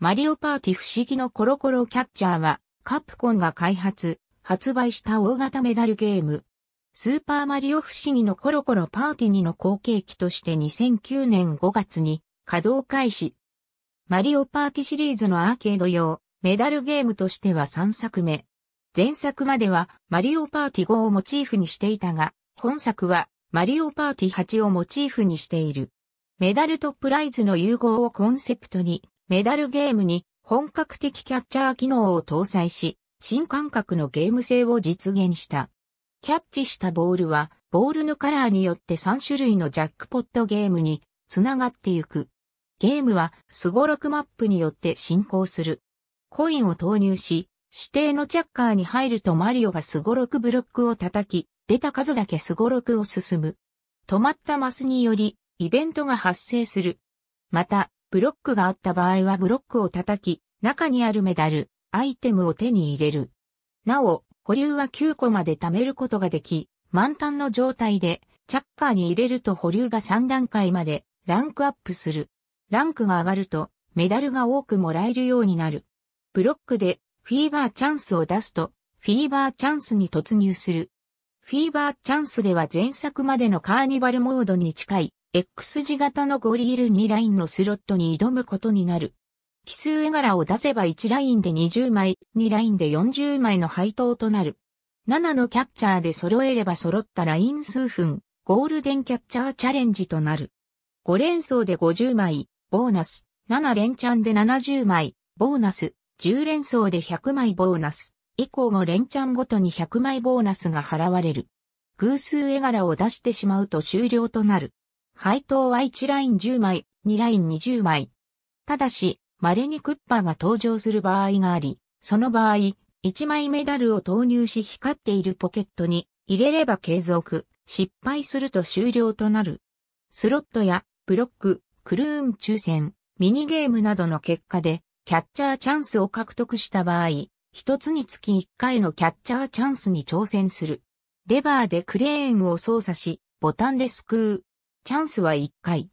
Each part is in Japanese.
マリオパーティ不思議のコロコロキャッチャーは、カプコンが開発、発売した大型メダルゲーム。スーパーマリオ不思議のコロコロパーティ2の後継機として2009年5月に稼働開始。マリオパーティシリーズのアーケード用、メダルゲームとしては3作目。前作まではマリオパーティ5をモチーフにしていたが、本作はマリオパーティ8をモチーフにしている。メダルとプライズの融合をコンセプトにメダルゲームに本格的キャッチャー機能を搭載し、新感覚のゲーム性を実現した。キャッチしたボールは、ボールのカラーによって3種類のジャックポットゲームにつながってゆく。ゲームは、スゴロクマップによって進行する。コインを投入し、指定のチャッカーに入るとマリオがスゴロクブロックを叩き、出た数だけスゴロクを進む。止まったマスにより、イベントが発生する。また、ブロックがあった場合はブロックを叩き、中にあるメダル、アイテムを手に入れる。なお、保留は9個まで貯めることができ、満タンの状態で、チャッカーに入れると保留が3段階までランクアップする。ランクが上がると、メダルが多くもらえるようになる。ブロックで、フィーバーチャンスを出すと、フィーバーチャンスに突入する。フィーバーチャンスでは前作までのカーニバルモードに近い X 字型のゴリール2ラインのスロットに挑むことになる。奇数絵柄を出せば1ラインで20枚、2ラインで40枚の配当となる。7のキャッチャーで揃えれば揃ったライン数分、ゴールデンキャッチャーチャレンジとなる。5連装で50枚、ボーナス。7連チャンで70枚、ボーナス。10連装で100枚ボーナス。以降の連チャンごとに100枚ボーナスが払われる。偶数絵柄を出してしまうと終了となる。配当は1ライン10枚、2ライン20枚。ただし、稀にクッパが登場する場合があり、その場合、1枚メダルを投入し光っているポケットに入れれば継続、失敗すると終了となる。スロットやブロック、クルーン抽選、ミニゲームなどの結果で、キャッチャーチャンスを獲得した場合、一つにつき一回のキャッチャーチャンスに挑戦する。レバーでクレーンを操作し、ボタンですくう。チャンスは1回。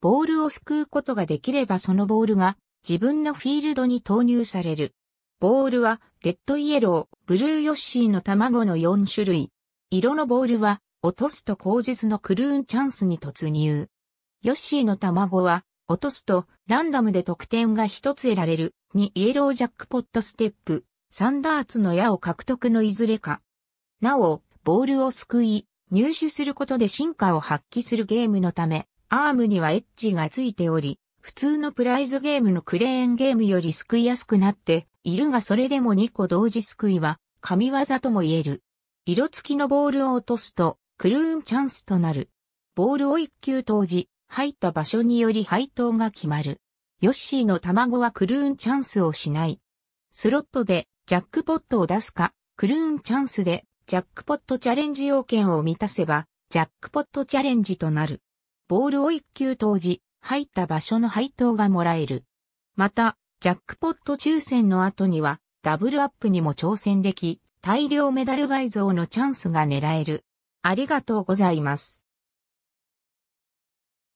ボールを救うことができればそのボールが自分のフィールドに投入される。ボールはレッドイエロー、ブルーヨッシーの卵の4種類。色のボールは落とすと口実のクルーンチャンスに突入。ヨッシーの卵は落とすとランダムで得点が1つ得られる。2イエロージャックポットステップ。サンダーツの矢を獲得のいずれか。なお、ボールを救い、入手することで進化を発揮するゲームのため、アームにはエッジがついており、普通のプライズゲームのクレーンゲームより救いやすくなっているがそれでも2個同時救いは神業とも言える。色付きのボールを落とすとクルーンチャンスとなる。ボールを1球投じ、入った場所により配当が決まる。ヨッシーの卵はクルーンチャンスをしない。スロットでジャックポットを出すか、クルーンチャンスでジャックポットチャレンジ要件を満たせば、ジャックポットチャレンジとなる。ボールを1球投じ、入った場所の配当がもらえる。また、ジャックポット抽選の後には、ダブルアップにも挑戦でき、大量メダル倍増のチャンスが狙える。ありがとうございます。